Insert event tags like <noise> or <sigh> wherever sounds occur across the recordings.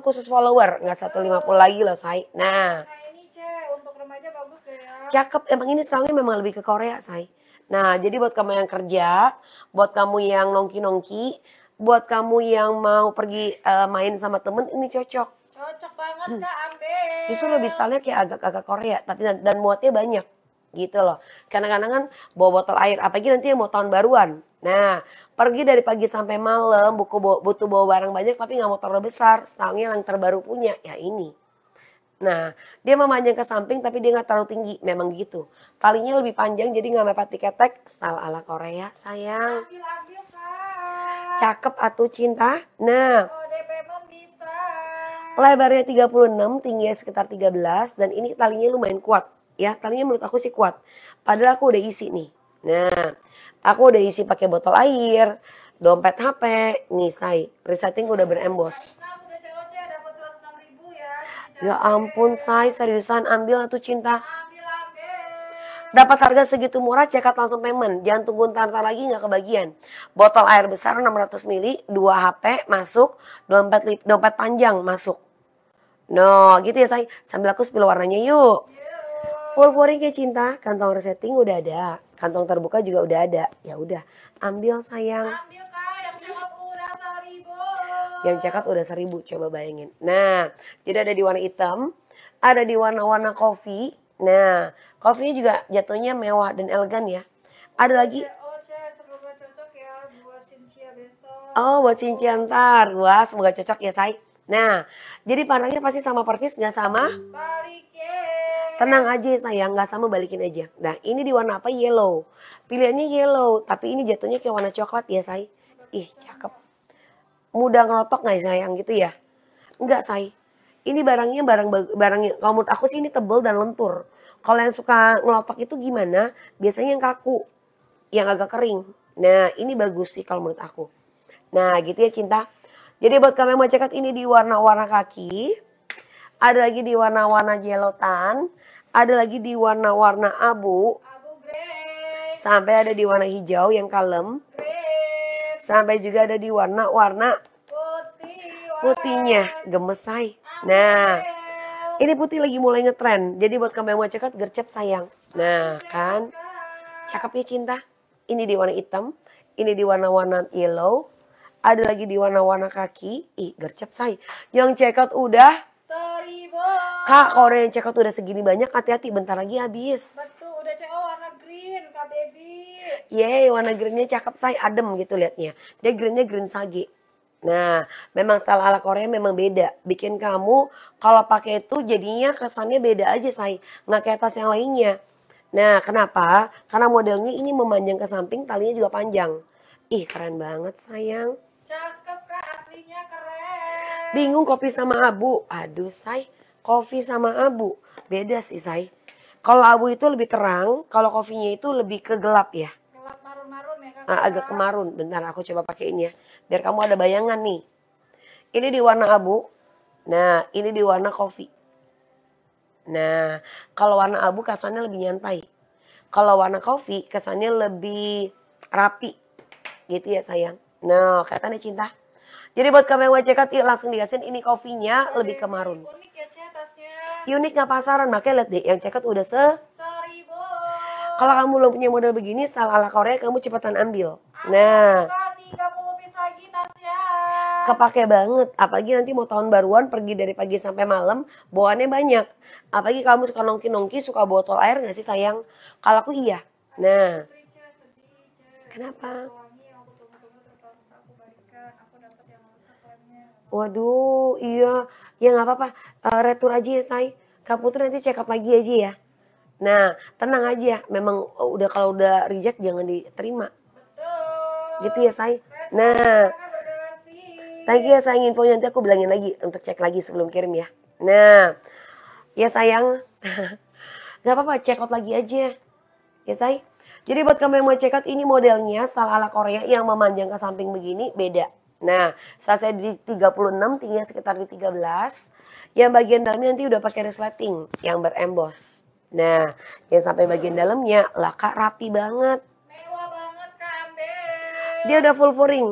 khusus follower. Nggak 150 lagi loh, Say. Nah. Ya. Cakep, emang ini stylenya memang lebih ke Korea, Say. Nah, jadi buat kamu yang kerja, buat kamu yang nongki-nongki, buat kamu yang mau pergi uh, main sama temen, ini cocok. Cocok banget, hmm. Kak, ambil. Justru lebih stylenya kayak agak-agak Korea, tapi dan, dan muatnya banyak gitu loh. Kadang-kadang kan bawa botol air, apalagi nanti yang mau tahun baruan. Nah, pergi dari pagi sampai malam, buku butuh bawa barang banyak tapi nggak mau terlalu besar, Stalnya yang terbaru punya, ya ini. Nah, dia memanjang ke samping tapi dia nggak terlalu tinggi, memang gitu. Talinya lebih panjang jadi nggak mepet tiketek, style ala Korea, sayang. Ambil, ambil, kak. Cakep atau cinta? Nah, lebarnya 36, tingginya sekitar 13 dan ini talinya lumayan kuat ya. Talinya menurut aku sih kuat. Padahal aku udah isi nih. Nah, aku udah isi pakai botol air, dompet HP, nisai. Resetting udah berembos. Ya ampun, say, seriusan ambil tuh cinta. Dapat harga segitu murah, cekat langsung payment. Jangan tunggu ntar-ntar lagi nggak kebagian. Botol air besar 600 ml, 2 HP masuk, dompet lip, dompet panjang masuk. No, gitu ya, say. Sambil aku spill warnanya yuk. Full ya cinta, kantong resetting udah ada, kantong terbuka juga udah ada. Ya udah, ambil sayang. Ambil kak, yang cakep udah seribu. Yang udah seribu, coba bayangin. Nah, jadi ada di warna hitam, ada di warna-warna kopi. Nah, kopinya juga jatuhnya mewah dan elegan ya. Ada lagi. Oh, ya oh, buat cincin ntar. Wah, semoga cocok ya, Say. Nah, jadi panahnya pasti sama persis, nggak sama? Balik Tenang aja sayang, nggak sama balikin aja. Nah ini di warna apa? Yellow. Pilihannya yellow, tapi ini jatuhnya kayak warna coklat ya say. Ih cakep. Mudah ngerotok nggak sayang gitu ya? Enggak say. Ini barangnya barang barang kalau menurut aku sih ini tebel dan lentur. Kalau yang suka ngelotok itu gimana? Biasanya yang kaku, yang agak kering. Nah ini bagus sih kalau menurut aku. Nah gitu ya cinta. Jadi buat kalian yang mau check ini di warna-warna kaki. Ada lagi di warna-warna jelotan. -warna ada lagi di warna-warna abu, abu sampai ada di warna hijau yang kalem, sampai juga ada di warna-warna Putih, putihnya gemesai. nah, ini putih lagi mulai ngetren. Jadi buat kamu yang mau cekat, gercep sayang. Nah, kan cakepnya cinta. Ini di warna hitam, ini di warna-warna yellow, ada lagi di warna-warna kaki. Ih, gercep say. Yang check udah Kak, kalau yang cekot udah segini banyak, hati-hati bentar lagi habis. Betul, udah CO warna green, Kak Baby. Yeay, warna greennya cakep, say adem gitu liatnya. Dia greennya green sagi. Nah, memang style ala Korea memang beda. Bikin kamu kalau pakai itu jadinya kesannya beda aja, say. Nggak kayak tas yang lainnya. Nah, kenapa? Karena modelnya ini memanjang ke samping, talinya juga panjang. Ih, keren banget, sayang. Cakep. Bingung kopi sama abu. Aduh, say. Kopi sama abu. Beda sih, say. Kalau abu itu lebih terang, kalau kopinya itu lebih ke ya. gelap ya. marun ya, ah, agak kemarun. Bentar, aku coba pakein ya. Biar kamu ada bayangan nih. Ini di warna abu. Nah, ini di warna kopi. Nah, kalau warna abu kesannya lebih nyantai. Kalau warna kopi kesannya lebih rapi. Gitu ya sayang. Nah, katanya cinta. Jadi buat kamu yang WCK langsung dikasihin ini kopinya iya, lebih ke marun. Unik ya Cek tasnya. Unik nggak pasaran makanya lihat deh yang ceket udah se. Kalau kamu belum punya model begini style ala Korea kamu cepetan ambil. Nah. Kepake banget, apalagi nanti mau tahun baruan pergi dari pagi sampai malam, bawaannya banyak. Apalagi kamu suka nongki-nongki, suka botol air gak sih sayang? Kalau aku iya. Nah, kenapa? Waduh, iya, ya nggak apa-apa, uh, eh, retur aja ya say. Kak Putri nanti check up lagi aja ya. Nah, tenang aja, ya. memang eh, udah kalau udah reject jangan diterima. Betul. Gitu ya say. Nah, thank you ya sayang infonya nanti aku bilangin lagi untuk cek lagi sebelum kirim ya. Nah, ya sayang, <laughs> nggak apa-apa, check out lagi aja. Ya say. Jadi buat kamu yang mau check out ini modelnya style ala Korea yang memanjang ke samping begini beda Nah, saat saya di 36 tingginya sekitar di 13, yang bagian dalamnya nanti udah pakai resleting yang berembos. Nah, yang sampai bagian dalamnya lah Kak rapi banget. Dia udah full furing.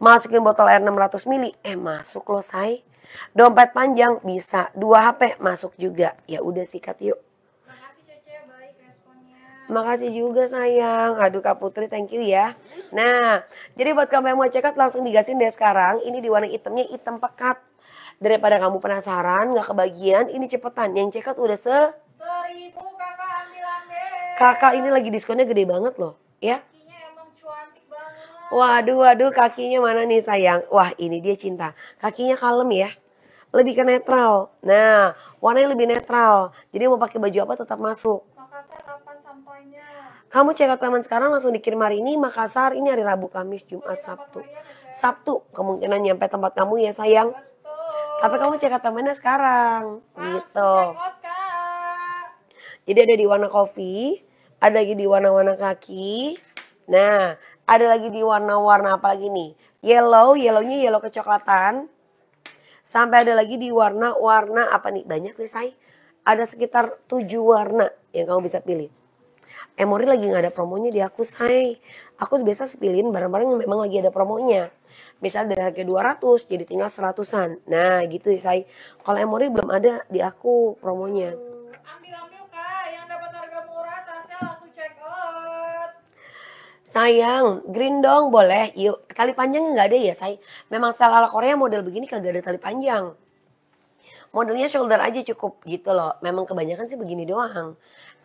Masukin botol air 600 mili. eh masuk loh say. Dompet panjang bisa, dua HP masuk juga. Ya udah sikat yuk. Makasih juga sayang. Aduh Kak Putri, thank you ya. Nah, jadi buat kamu yang mau cekat langsung digasin deh sekarang. Ini di warna hitamnya hitam pekat. Daripada kamu penasaran, gak kebagian, ini cepetan. Yang cekat udah se... Seribu kakak ambil ambil. Kakak ini lagi diskonnya gede banget loh, ya. Waduh, waduh, kakinya mana nih sayang? Wah, ini dia cinta. Kakinya kalem ya. Lebih ke netral. Nah, warnanya lebih netral. Jadi mau pakai baju apa tetap masuk. Kamu check out payment sekarang langsung dikirim hari ini, Makassar, ini hari Rabu, Kamis, Jumat, Sabtu. Sabtu kemungkinan nyampe tempat kamu ya sayang. Tapi kamu check out paymentnya sekarang, gitu. Jadi ada di warna coffee, ada lagi di warna-warna kaki. Nah, ada lagi di warna-warna apa lagi nih? Yellow, yellownya yellow kecoklatan. Sampai ada lagi di warna-warna apa nih? Banyak nih, say. Ada sekitar tujuh warna yang kamu bisa pilih Emory lagi nggak ada promonya di aku say aku biasa sepilin barang-barang yang memang lagi ada promonya misalnya dari harga 200 jadi tinggal seratusan nah gitu say kalau Emory belum ada di aku promonya ambil-ambil kak yang dapat harga murah tasnya langsung check out sayang green dong boleh yuk tali panjang nggak ada ya say memang sel ala Korea model begini kagak ada tali panjang modelnya shoulder aja cukup gitu loh. Memang kebanyakan sih begini doang.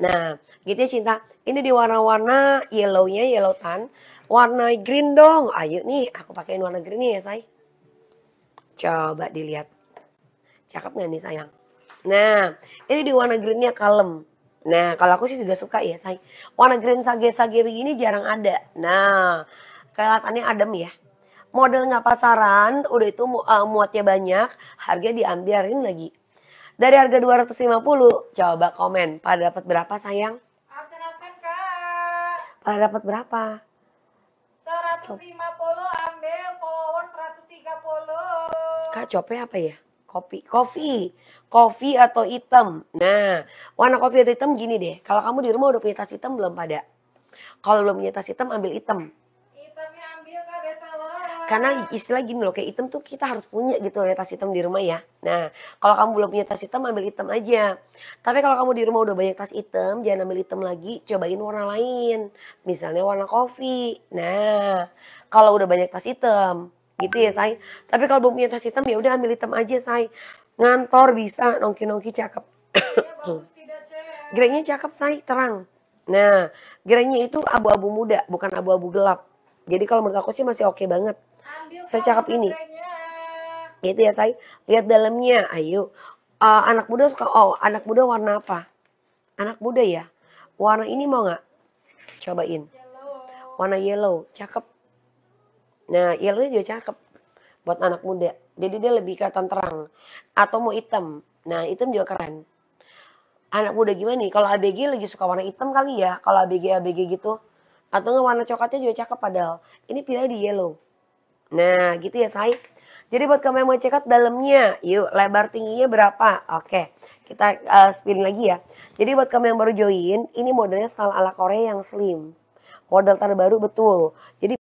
Nah, gitu ya cinta. Ini di warna-warna yellownya, yellow tan. Warna green dong. Ayo nih, aku pakaiin warna green nih ya, say. Coba dilihat. Cakep nggak nih, sayang? Nah, ini di warna greennya kalem. Nah, kalau aku sih juga suka ya, say. Warna green sage-sage begini jarang ada. Nah, kelihatannya adem ya model nggak pasaran, udah itu uh, muatnya banyak, harga diambilin lagi. Dari harga 250, coba komen, pada dapat berapa sayang? Absen-absen kak. Pada dapat berapa? 150, ambil follower 130. Kak, copet apa ya? Kopi, kopi, kopi atau hitam. Nah, warna kopi atau hitam gini deh. Kalau kamu di rumah udah punya tas hitam belum pada? Kalau belum punya tas hitam, ambil hitam karena istilah gini loh kayak item tuh kita harus punya gitu loh ya tas hitam di rumah ya nah kalau kamu belum punya tas item, ambil item aja tapi kalau kamu di rumah udah banyak tas item, jangan ambil item lagi cobain warna lain misalnya warna kopi nah kalau udah banyak tas item, gitu ya say tapi kalau belum punya tas item, ya udah ambil item aja say ngantor bisa nongki nongki cakep iya, gerainya cakep say terang nah gerainya itu abu-abu muda bukan abu-abu gelap jadi kalau menurut aku sih masih oke okay banget. Secakap ini. Gitu ya, saya lihat dalamnya. Ayo. Uh, anak muda suka oh, anak muda warna apa? Anak muda ya. Warna ini mau nggak? Cobain. Warna yellow, cakep. Nah, yellow juga cakep buat anak muda. Jadi dia lebih kelihatan terang. Atau mau hitam. Nah, hitam juga keren anak muda gimana nih? Kalau ABG lagi suka warna hitam kali ya. Kalau ABG ABG gitu atau nggak warna coklatnya juga cakep padahal ini pilih di yellow nah gitu ya say jadi buat kamu yang mau cekat dalamnya, yuk lebar tingginya berapa? Oke, kita uh, eh, spin lagi ya. Jadi buat kamu yang baru join, ini modelnya style ala Korea yang slim. Model terbaru betul. Jadi